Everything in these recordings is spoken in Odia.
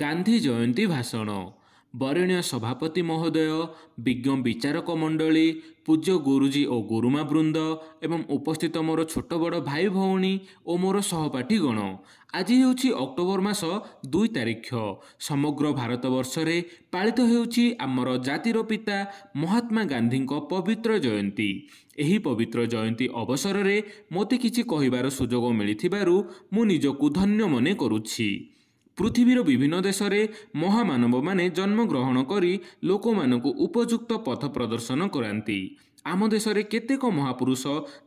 ଗାନ୍ଧୀ ଜୟନ୍ତୀ ଭାଷଣ ବରେଣ୍ୟ ସଭାପତି ମହୋଦୟ ବିଜ୍ଞ ବିଚାରକ ମଣ୍ଡଳୀ ପୂଜ୍ୟ ଗୁରୁଜୀ ଓ ଗୁରୁମା ବୃନ୍ଦ ଏବଂ ଉପସ୍ଥିତ ମୋର ଛୋଟ ବଡ଼ ଭାଇ ଭଉଣୀ ଓ ମୋର ସହପାଠୀଗଣ ଆଜି ହେଉଛି ଅକ୍ଟୋବର ମାସ ଦୁଇ ତାରିଖ ସମଗ୍ର ଭାରତବର୍ଷରେ ପାଳିତ ହେଉଛି ଆମର ଜାତିର ପିତା ମହାତ୍ମା ଗାନ୍ଧୀଙ୍କ ପବିତ୍ର ଜୟନ୍ତୀ ଏହି ପବିତ୍ର ଜୟନ୍ତୀ ଅବସରରେ ମୋତେ କିଛି କହିବାର ସୁଯୋଗ ମିଳିଥିବାରୁ ମୁଁ ନିଜକୁ ଧନ୍ୟ ମନେ କରୁଛି ପୃଥିବୀର ବିଭିନ୍ନ ଦେଶରେ ମହାମାନବମାନେ ଜନ୍ମଗ୍ରହଣ କରି ଲୋକମାନଙ୍କୁ ଉପଯୁକ୍ତ ପଥ ପ୍ରଦର୍ଶନ କରାନ୍ତି ଆମ ଦେଶରେ କେତେକ ମହାପୁରୁଷ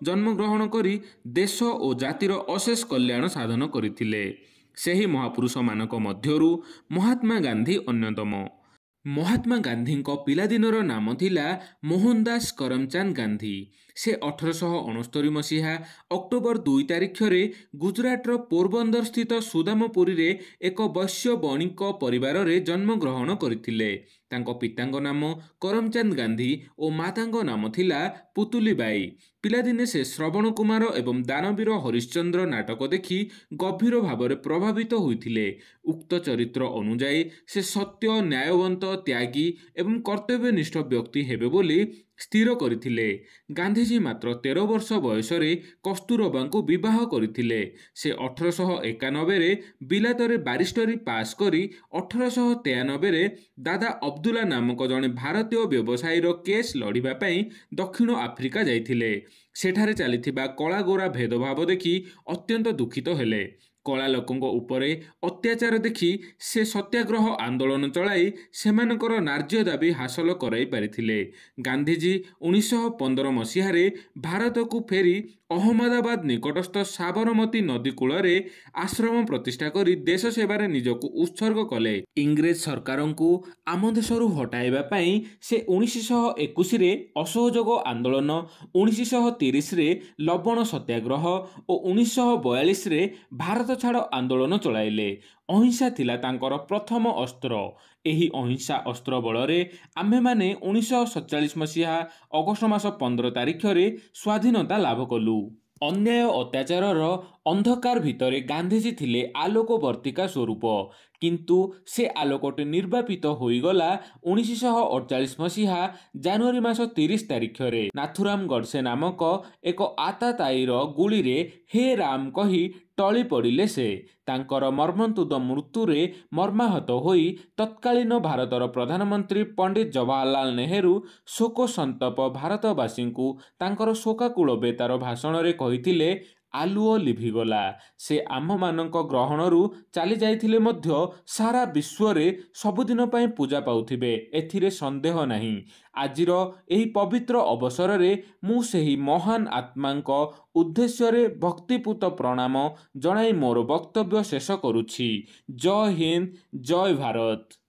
ଜନ୍ମଗ୍ରହଣ କରି ଦେଶ ଓ ଜାତିର ଅଶେଷ କଲ୍ୟାଣ ସାଧନ କରିଥିଲେ ସେହି ମହାପୁରୁଷମାନଙ୍କ ମଧ୍ୟରୁ ମହାତ୍ମା ଗାନ୍ଧୀ ଅନ୍ୟତମ ମହାତ୍ମା ଗାନ୍ଧୀଙ୍କ ପିଲାଦିନର ନାମ ଥିଲା ମୋହନ ଦାସ କରମଚାନ୍ଦ ଗାନ୍ଧୀ ସେ ଅଠରଶହ ଅଣସ୍ତରି ମସିହା ଅକ୍ଟୋବର ଦୁଇ ତାରିଖରେ ଗୁଜୁରାଟର ପୋରବନ୍ଦରସ୍ଥିତ ସୁଦାମପୁରୀରେ ଏକ ବୈଶ୍ୟ ବଣିକ ପରିବାରରେ ଜନ୍ମଗ୍ରହଣ କରିଥିଲେ ତାଙ୍କ ପିତାଙ୍କ ନାମ କରମଚାନ୍ଦ ଗାନ୍ଧୀ ଓ ମାତାଙ୍କ ନାମ ଥିଲା ପୁତୁଲିବାଈ ପିଲାଦିନେ ସେ ଶ୍ରବଣ କୁମାର ଏବଂ ଦାନବୀର ହରିଶ୍ଚନ୍ଦ୍ର ନାଟକ ଦେଖି ଗଭୀର ଭାବରେ ପ୍ରଭାବିତ ହୋଇଥିଲେ ଉକ୍ତ ଚରିତ୍ର ଅନୁଯାୟୀ ସେ ସତ୍ୟ ନ୍ୟାୟବନ୍ତ ତ୍ୟାଗୀ ଏବଂ କର୍ତ୍ତବ୍ୟନିଷ୍ଠ ବ୍ୟକ୍ତି ହେବେ ବୋଲି ସ୍ଥିର କରିଥିଲେ ଗାନ୍ଧିଜୀ ମାତ୍ର ତେର ବର୍ଷ ବୟସରେ କସ୍ତୁରବାଙ୍କୁ ବିବାହ କରିଥିଲେ ସେ ଅଠରଶହ ଏକାନବେରେ ବିଲାତରେ ବାରିଷ୍ଟରୀ ପାସ୍ କରି ଅଠରଶହ ତେୟାନବେରେ ଦାଦା ଅବଦୁଲା ନାମକ ଜଣେ ଭାରତୀୟ ବ୍ୟବସାୟୀର କେସ୍ ଲଢ଼ିବା ପାଇଁ ଦକ୍ଷିଣ ଆଫ୍ରିକା ଯାଇଥିଲେ ସେଠାରେ ଚାଲିଥିବା କଳାଗୋରା ଭେଦଭାବ ଦେଖି ଅତ୍ୟନ୍ତ ଦୁଃଖିତ ହେଲେ କଳା ଲୋକଙ୍କ ଉପରେ ଅତ୍ୟାଚାର ଦେଖି ସେ ସତ୍ୟାଗ୍ରହ ଆନ୍ଦୋଳନ ଚଳାଇ ସେମାନଙ୍କର ନାର୍ଯ୍ୟ ଦାବି ହାସଲ କରାଇପାରିଥିଲେ ଗାନ୍ଧିଜୀ ଉଣେଇଶହ ପନ୍ଦର ମସିହାରେ ଭାରତକୁ ଫେରି ଅହମ୍ମଦାବାଦ ନିକଟସ୍ଥ ସାବରମତୀ ନଦୀ କୂଳରେ ଆଶ୍ରମ ପ୍ରତିଷ୍ଠା କରି ଦେଶ ସେବାରେ ନିଜକୁ ଉତ୍ସର୍ଗ କଲେ ଇଂରେଜ ସରକାରଙ୍କୁ ଆମ ଦେଶରୁ ହଟାଇବା ପାଇଁ ସେ ଉଣେଇଶହ ଏକୋଇଶରେ ଅସହଯୋଗ ଆନ୍ଦୋଳନ ଉଣେଇଶହ ତିରିଶରେ ଲବଣ ସତ୍ୟାଗ୍ରହ ଓ ଉଣେଇଶହ ବୟାଳିଶରେ ଭାରତ ଛାଡ଼ ଆନ୍ଦୋଳନ ଚଳାଇଲେ ଅହିଂସା ଥିଲା ତାଙ୍କର ପ୍ରଥମ ଅସ୍ତ୍ର ଏହି ଅହିଂସା ଅସ୍ତ୍ର ବଳରେ ଆମ୍ଭେମାନେ ଉଣେଇଶହ ସତଚାଳିଶ ମସିହା ଅଗଷ୍ଟ ମାସ ପନ୍ଦର ତାରିଖରେ ସ୍ୱାଧୀନତା ଲାଭ କଲୁ ଅନ୍ୟାୟ ଅତ୍ୟାଚାରର ଅନ୍ଧକାର ଭିତରେ ଗାନ୍ଧିଜୀ ଥିଲେ ଆଲୋକବର୍ତ୍ତିକା ସ୍ୱରୂପ କିନ୍ତୁ ସେ ଆଲୋକଟି ନିର୍ବାପିତ ହୋଇଗଲା ଉଣେଇଶହ ଅଡ଼ଚାଳିଶ ମସିହା ଜାନୁଆରୀ ମାସ ତିରିଶ ତାରିଖରେ ନାଥୁରାମ ଗଡ଼ସେ ନାମକ ଏକ ଆତାତାଇର ଗୁଳିରେ ହେ ରାମ କହି ଟଳି ପଡ଼ିଲେ ସେ ତାଙ୍କର ମର୍ମନ୍ତୁଦ ମୃତ୍ୟୁରେ ମର୍ମାହତ ହୋଇ ତତ୍କାଳୀନ ଭାରତର ପ୍ରଧାନମନ୍ତ୍ରୀ ପଣ୍ଡିତ ଜବାହରଲାଲ ନେହେରୁ ଶୋକ ସନ୍ତପ ଭାରତବାସୀଙ୍କୁ ତାଙ୍କର ଶୋକାକୁଳ ବେତାର ଭାଷଣରେ କହିଥିଲେ ଆଲୁଅ ଲିଭିଗଲା ସେ ଆମ୍ଭମାନଙ୍କ ଗ୍ରହଣରୁ ଚାଲିଯାଇଥିଲେ ମଧ୍ୟ ସାରା ବିଶ୍ୱରେ ସବୁଦିନ ପାଇଁ ପୂଜା ପାଉଥିବେ ଏଥିରେ ସନ୍ଦେହ ନାହିଁ ଆଜିର ଏହି ପବିତ୍ର ଅବସରରେ ମୁଁ ସେହି ମହାନ ଆତ୍ମାଙ୍କ ଉଦ୍ଦେଶ୍ୟରେ ଭକ୍ତିପୂତ ପ୍ରଣାମ ଜଣାଇ ମୋର ବକ୍ତବ୍ୟ ଶେଷ କରୁଛି ଜୟ ହିନ୍ଦ ଜୟ ଭାରତ